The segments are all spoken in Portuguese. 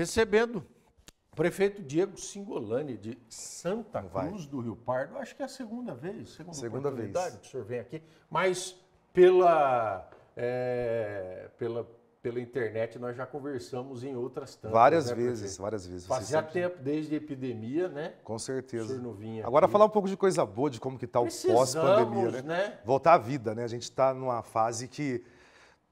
recebendo o prefeito Diego Singolani de Santa Cruz do Rio Pardo. Acho que é a segunda vez, segunda, segunda oportunidade vez. que o senhor vem aqui, mas pela, é, pela, pela internet nós já conversamos em outras tantas. Várias né, vezes, várias vezes. Fazia sempre... tempo desde a epidemia, né? Com certeza. O vinha Agora aqui. falar um pouco de coisa boa, de como que está o pós-pandemia, né? né? Voltar à vida, né? A gente está numa fase que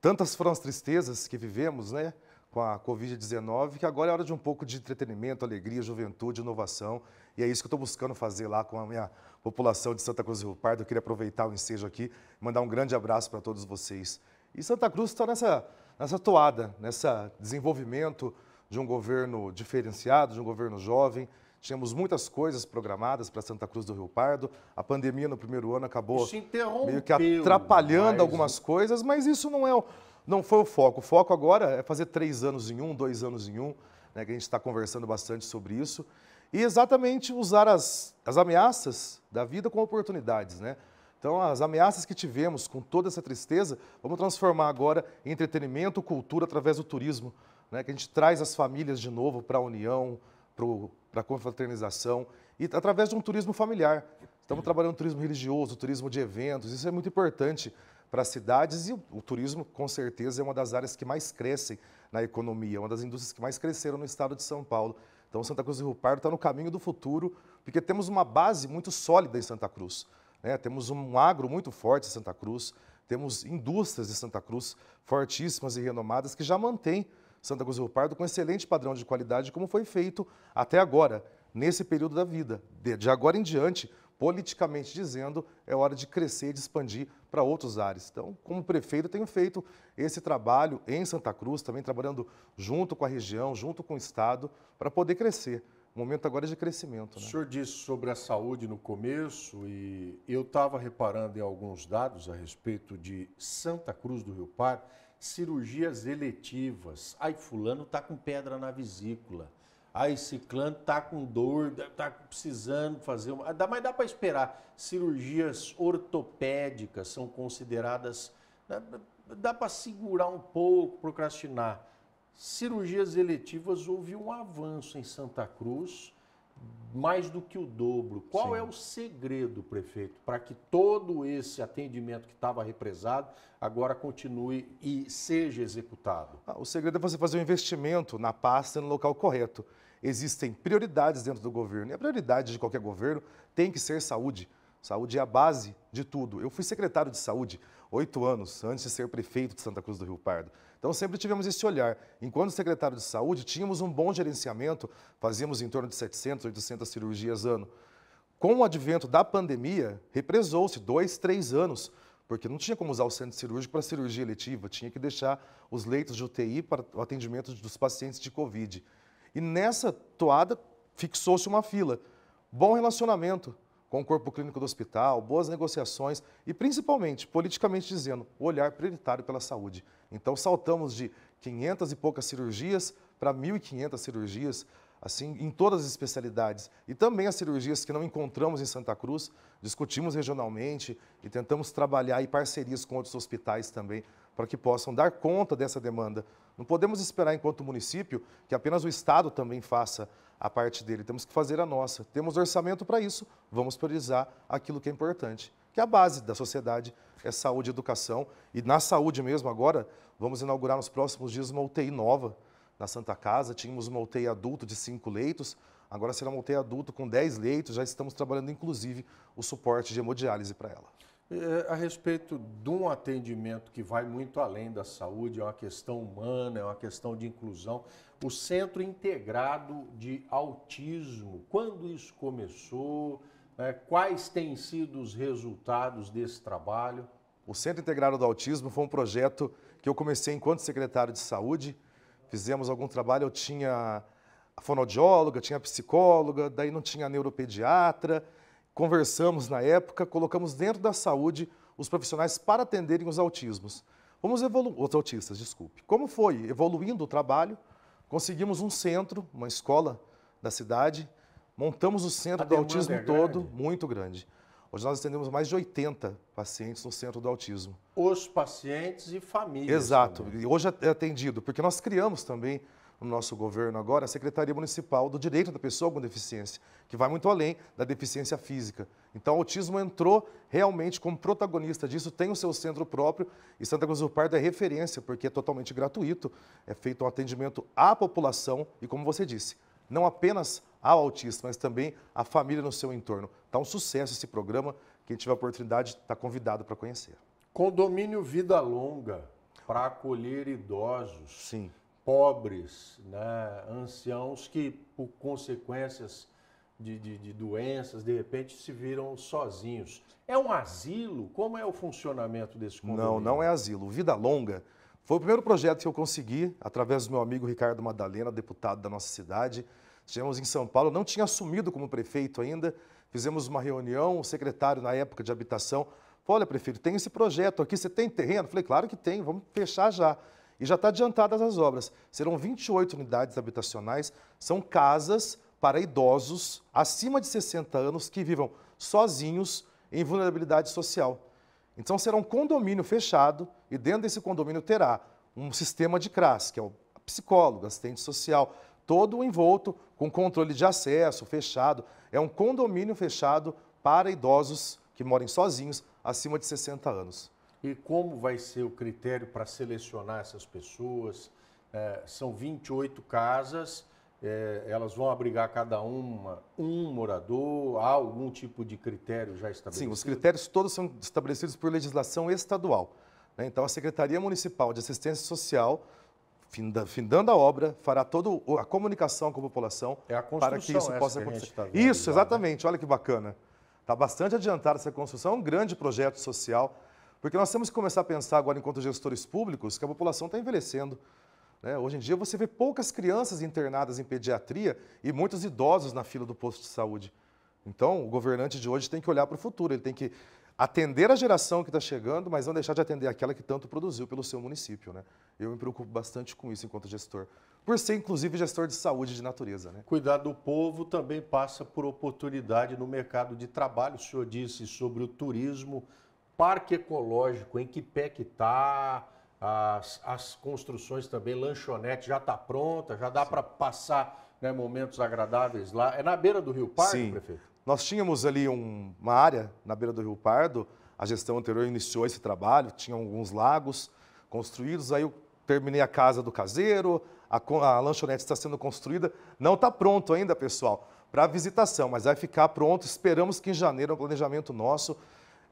tantas foram as tristezas que vivemos, né? com a Covid-19, que agora é hora de um pouco de entretenimento, alegria, juventude, inovação. E é isso que eu estou buscando fazer lá com a minha população de Santa Cruz do Rio Pardo. Eu queria aproveitar o ensejo aqui e mandar um grande abraço para todos vocês. E Santa Cruz está nessa, nessa toada, nessa desenvolvimento de um governo diferenciado, de um governo jovem. Tínhamos muitas coisas programadas para Santa Cruz do Rio Pardo. A pandemia no primeiro ano acabou meio que atrapalhando mas... algumas coisas, mas isso não é não foi o foco. O foco agora é fazer três anos em um, dois anos em um, né, que a gente está conversando bastante sobre isso. E exatamente usar as, as ameaças da vida como oportunidades, né? Então, as ameaças que tivemos com toda essa tristeza, vamos transformar agora em entretenimento, cultura, através do turismo, né? que a gente traz as famílias de novo para a união, para a confraternização e através de um turismo familiar. Estamos trabalhando turismo religioso, turismo de eventos, isso é muito importante para as cidades e o, o, turismo, com certeza, é uma das áreas que mais crescem na economia, é uma das indústrias que mais cresceram no estado de São Paulo. Então, Santa Cruz do Rio Pardo está no caminho do futuro, porque temos uma base muito sólida em Santa Cruz. Né? Temos um agro muito forte em Santa Cruz, temos indústrias de Santa Cruz fortíssimas e renomadas que já mantêm Santa Cruz do Rio Pardo com excelente padrão de qualidade, como foi feito até agora, nesse período da vida. De, de agora em diante, politicamente dizendo, é hora de crescer, de expandir para outros ares. Então, como prefeito, tenho feito esse trabalho em Santa Cruz, também trabalhando junto com a região, junto com o Estado, para poder crescer. O momento agora é de crescimento. Né? O senhor disse sobre a saúde no começo e eu estava reparando em alguns dados a respeito de Santa Cruz do Rio Par, cirurgias eletivas. Ai, fulano está com pedra na vesícula. Ah, esse clã tá com dor, tá precisando fazer uma. Dá, mas dá para esperar. Cirurgias ortopédicas são consideradas. Dá, para segurar um pouco, procrastinar. Cirurgias eletivas houve um avanço em Santa Cruz mais do que o dobro. Qual é Sim. é o segredo, prefeito, para que todo esse atendimento que estava represado agora continue e seja executado? Ah, o segredo é você fazer um investimento na pasta no local correto. Existem prioridades dentro do governo e a prioridade de qualquer governo tem que ser saúde. Saúde é a base de tudo. Eu fui secretário de saúde oito anos antes de ser prefeito de Santa Cruz do Rio Pardo. Então sempre tivemos esse olhar. Enquanto secretário de saúde, tínhamos um bom gerenciamento, fazíamos em torno de 700, 800 cirurgias ano. Com o advento da pandemia, represou-se dois, três anos, porque não tinha como usar o centro cirúrgico para cirurgia eletiva, tinha que deixar os leitos de UTI para o atendimento dos pacientes de Covid. E nessa toada fixou-se uma fila. Bom relacionamento, com o corpo clínico do hospital, boas negociações e, principalmente, politicamente dizendo, o olhar prioritário pela saúde. Então, saltamos de 500 e poucas cirurgias para 1.500 cirurgias, assim, em todas as especialidades. E também as cirurgias que não encontramos em Santa Cruz, discutimos regionalmente e tentamos trabalhar em parcerias com outros hospitais também, para que possam dar conta dessa demanda. Não podemos esperar, enquanto município, que apenas o Estado também faça a parte dele. Temos que fazer a nossa. Temos orçamento para isso. Vamos priorizar aquilo que é importante, que é a base da sociedade é saúde e educação. E na saúde mesmo, agora, vamos inaugurar nos próximos dias uma UTI nova na Santa Casa. Tínhamos uma UTI adulto de cinco leitos. Agora será uma UTI adulto com 10 leitos. Já estamos trabalhando, inclusive, o suporte de hemodiálise para ela. É, a respeito de um atendimento que vai muito além da saúde, é uma questão humana, é uma questão de inclusão. O Centro Integrado de Autismo, quando isso começou? Né? Quais têm sido os resultados desse trabalho? O Centro Integrado do Autismo foi um projeto que eu comecei enquanto secretário de saúde. Fizemos algum trabalho, eu tinha a fonoaudióloga, tinha a psicóloga, daí não tinha a neuropediatra, Conversamos na época, colocamos dentro da saúde os profissionais para atenderem os autismos. Vamos evoluir os autistas, desculpe. Como foi evoluindo o trabalho? Conseguimos um centro, uma escola da cidade, montamos o centro do autismo é todo, muito grande. Hoje nós atendemos mais de 80 pacientes no centro do autismo. Os pacientes e famílias. Exato. Também. E hoje é atendido, porque nós criamos também no nosso governo agora a Secretaria Municipal do Direito da Pessoa com Deficiência, que vai muito além da deficiência física. Então, o autismo entrou realmente como protagonista disso, tem o seu centro próprio e Santa Cruz do Pardo é referência, porque é totalmente gratuito, é feito um atendimento à população e, como você disse, não apenas ao autista, mas também à família no seu entorno. Está um sucesso esse programa, quem tiver oportunidade está convidado para conhecer. Condomínio Vida Longa, para acolher idosos. Sim pobres, né, anciãos que, por consequências de, de, de, doenças, de repente se viram sozinhos. É um asilo? Como é o funcionamento desse condomínio? Não, não é asilo. Vida Longa foi o primeiro projeto que eu consegui, através do meu amigo Ricardo Madalena, deputado da nossa cidade. Estivemos em São Paulo, não tinha assumido como prefeito ainda. Fizemos uma reunião, o secretário, na época de habitação, falou, olha, prefeito, tem esse projeto aqui, você tem terreno? falei, claro que tem, vamos fechar já e já está adiantadas as obras. Serão 28 unidades habitacionais, são casas para idosos acima de 60 anos que vivam sozinhos em vulnerabilidade social. Então será um condomínio fechado e dentro desse condomínio terá um sistema de CRAS, que é o psicólogo, assistente social, todo envolto com controle de acesso fechado. É um condomínio fechado para idosos que morem sozinhos acima de 60 anos. E como vai ser o critério para selecionar essas pessoas? É, são 28 casas, é, elas vão abrigar cada uma um morador? Há algum tipo de critério já estabelecido? Sim, os critérios todos são estabelecidos por legislação estadual. Né? Então, a Secretaria Municipal de Assistência Social findando a obra, fará toda a comunicação com a população é a para que isso é possa que acontecer. Tá isso, exatamente. Né? Olha que bacana. Está bastante adiantada essa construção, é um grande projeto social porque nós temos que começar a pensar agora, enquanto gestores públicos, que a população está envelhecendo. Né? Hoje em dia você vê poucas crianças internadas em pediatria e muitos idosos na fila do posto de saúde. Então, o governante de hoje tem que olhar para o futuro, ele tem que atender a geração que está chegando, mas não deixar de atender aquela que tanto produziu pelo seu município. Né? Eu me preocupo bastante com isso enquanto gestor, por ser inclusive gestor de saúde de natureza. Né? Cuidar do povo também passa por oportunidade no mercado de trabalho. O senhor disse sobre o turismo, parque ecológico, em que pé que está, as, as construções também, lanchonete já está pronta, já dá para passar né, momentos agradáveis lá. É na beira do Rio Pardo, Sim. prefeito? Nós tínhamos ali um, uma área na beira do Rio Pardo, a gestão anterior iniciou esse trabalho, tinham alguns lagos construídos, aí eu terminei a casa do caseiro, a, a lanchonete está sendo construída, não está pronto ainda, pessoal, para visitação, mas vai ficar pronto, esperamos que em janeiro, o é um planejamento nosso,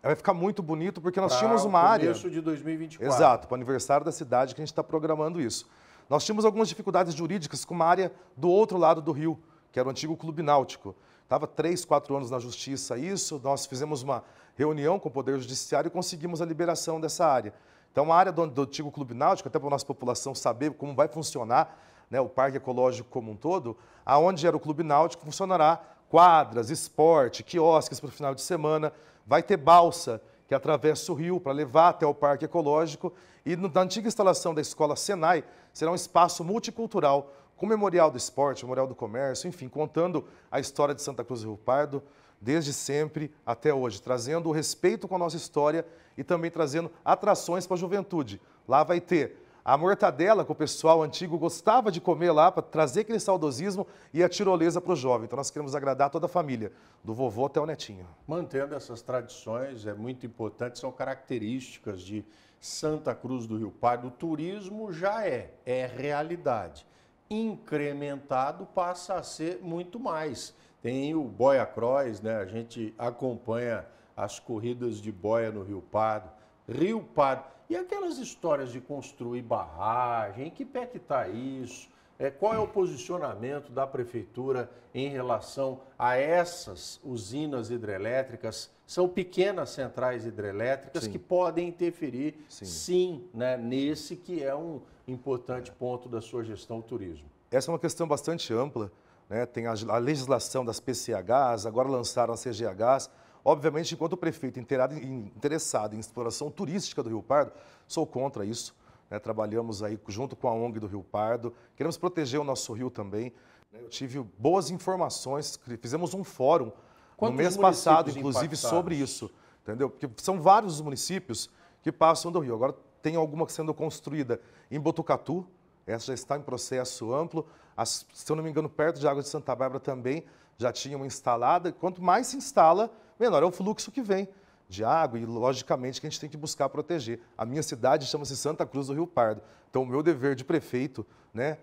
Vai ficar muito bonito porque nós pra tínhamos uma área. começo de 2024. Exato, para o aniversário da cidade que a gente está programando isso. Nós tínhamos algumas dificuldades jurídicas com uma área do outro lado do rio, que era o antigo Clube Náutico. Estava três, quatro anos na justiça isso, nós fizemos uma reunião com o Poder Judiciário e conseguimos a liberação dessa área. Então, a área do, do antigo Clube Náutico, até para a nossa população saber como vai funcionar né, o parque ecológico como um todo, aonde era o Clube Náutico funcionará quadras, esporte, quiosques para o final de semana vai ter balsa que atravessa o rio para levar até o Parque Ecológico. E na antiga instalação da Escola Senai será um espaço multicultural com memorial do esporte, memorial do comércio, enfim, contando a história de Santa Cruz do Rio Pardo desde sempre até hoje, trazendo o respeito com a nossa história e também trazendo atrações para a juventude. Lá vai ter a mortadela que o pessoal antigo gostava de comer lá para trazer aquele saudosismo e a tirolesa para o jovem. Então nós queremos agradar toda a família, do vovô até o netinho. Mantendo essas tradições é muito importante, são características de Santa Cruz do Rio Pardo. O turismo já é, é realidade. Incrementado passa a ser muito mais. Tem o boia cross, né? A gente acompanha as corridas de boia no Rio Pardo Rio Pardo. E aquelas histórias de construir barragem, que pé que está isso? É, qual é o posicionamento da prefeitura em relação a essas usinas hidrelétricas? São pequenas centrais hidrelétricas sim. que podem interferir, sim, sim né, nesse que é um importante ponto da sua gestão do turismo. Essa é uma questão bastante ampla. Né? Tem a, a legislação das PCHs, agora lançaram as CGHs Obviamente, enquanto prefeito interessado em exploração turística do Rio Pardo, sou contra isso. Né? Trabalhamos aí junto com a ONG do Rio Pardo, queremos proteger o nosso rio também. Né? Eu tive boas informações, fizemos um fórum Quantos no mês passado, inclusive, impactados? sobre isso. Entendeu? Porque são vários municípios que passam do rio. Agora tem alguma sendo construída em Botucatu, essa já está em processo amplo. As, se eu não me engano, perto de Água de Santa Bárbara também já tinha uma instalada. Quanto mais se instala, menor é o fluxo que vem de água e, logicamente, que a gente tem que buscar proteger. A minha cidade chama-se Santa Cruz do Rio Pardo. Então, o meu dever de prefeito, né,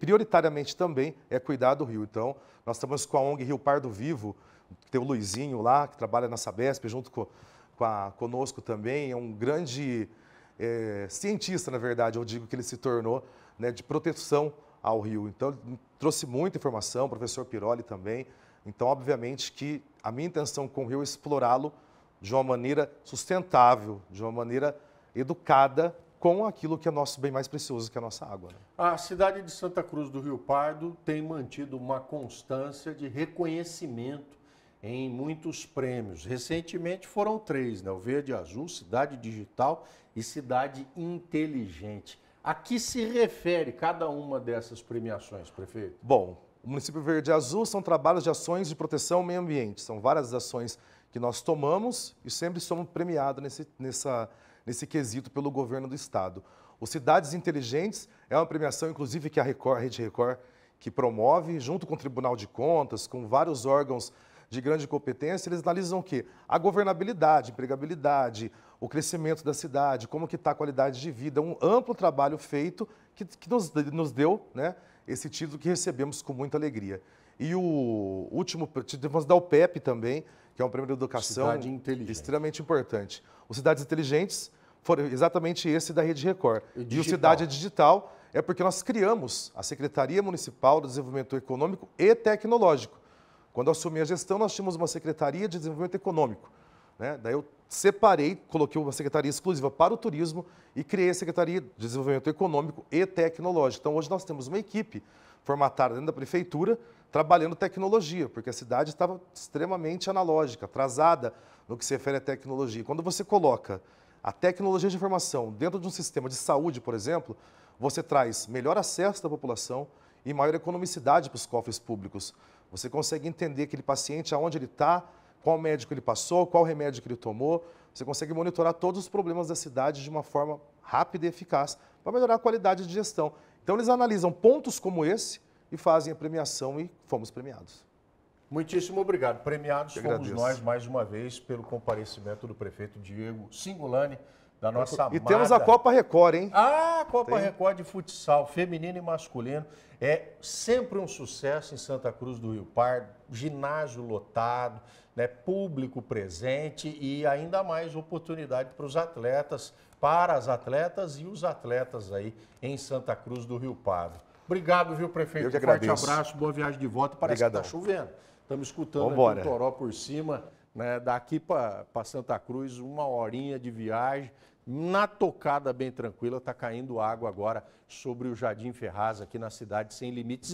prioritariamente também, é cuidar do rio. Então, nós estamos com a ONG Rio Pardo Vivo, tem o Luizinho lá, que trabalha na Sabesp, junto com, com a, conosco também, é um grande é, cientista, na verdade, eu digo que ele se tornou, né, de proteção ao rio. Então, trouxe muita informação, o professor Piroli também, então, obviamente que a minha intenção com o Rio é explorá-lo de uma maneira sustentável, de uma maneira educada com aquilo que é nosso bem mais precioso, que é a nossa água. Né? A cidade de Santa Cruz do Rio Pardo tem mantido uma constância de reconhecimento em muitos prêmios. Recentemente foram três, né? O Verde Azul, Cidade Digital e Cidade Inteligente. A que se refere cada uma dessas premiações, prefeito? Bom, o município Verde Azul são trabalhos de ações de proteção ao meio ambiente. São várias ações que nós tomamos e sempre somos premiados nesse, nessa, nesse quesito pelo governo do estado. O Cidades Inteligentes é uma premiação, inclusive, que a, Record, a Rede Record que promove, junto com o Tribunal de Contas, com vários órgãos de grande competência, eles analisam o quê? A governabilidade, empregabilidade, o crescimento da cidade, como que está a qualidade de vida, um amplo trabalho feito que, que nos, nos deu, né, esse título que recebemos com muita alegria. E o último, vamos dar o PEP também, que é um prêmio de educação extremamente importante. os Cidades Inteligentes foram exatamente esse da Rede Record. E, e o Cidade Digital é porque nós criamos a Secretaria Municipal do Desenvolvimento Econômico e Tecnológico. Quando eu assumi a gestão, nós tínhamos uma Secretaria de Desenvolvimento Econômico. Né? Daí eu separei, coloquei uma secretaria exclusiva para o turismo e criei a Secretaria de Desenvolvimento Econômico e Tecnológico. Então, hoje nós temos uma equipe formatada dentro da prefeitura trabalhando tecnologia, porque a cidade estava extremamente analógica, atrasada no que se refere à tecnologia. Quando você coloca a tecnologia de informação dentro de um sistema de saúde, por exemplo, você traz melhor acesso da população e maior economicidade para os cofres públicos. Você consegue entender aquele paciente aonde ele está, qual médico ele passou, qual remédio que ele tomou. Você consegue monitorar todos os problemas da cidade de uma forma rápida e eficaz para melhorar a qualidade de gestão. Então, eles analisam pontos como esse e fazem a premiação e fomos premiados. Muitíssimo obrigado. Premiados fomos nós, mais uma vez, pelo comparecimento do prefeito Diego Singulani da nossa amada... E temos a Copa Record, hein? Ah, a Copa Tem. Record de futsal, feminino e masculino. É sempre um sucesso em Santa Cruz do Rio Pardo, ginásio lotado, né, público presente e ainda mais oportunidade para os atletas, para as atletas e os atletas aí em Santa Cruz do Rio Pardo. Obrigado, viu, prefeito? Eu que agradeço. Um forte abraço, boa viagem de volta. Parece tá Obrigadão. que está chovendo. Estamos escutando Vambora. aqui o Toró por cima. Né, daqui para Santa Cruz, uma horinha de viagem. Na tocada bem tranquila, está caindo água agora sobre o Jardim Ferraz aqui na cidade sem limites.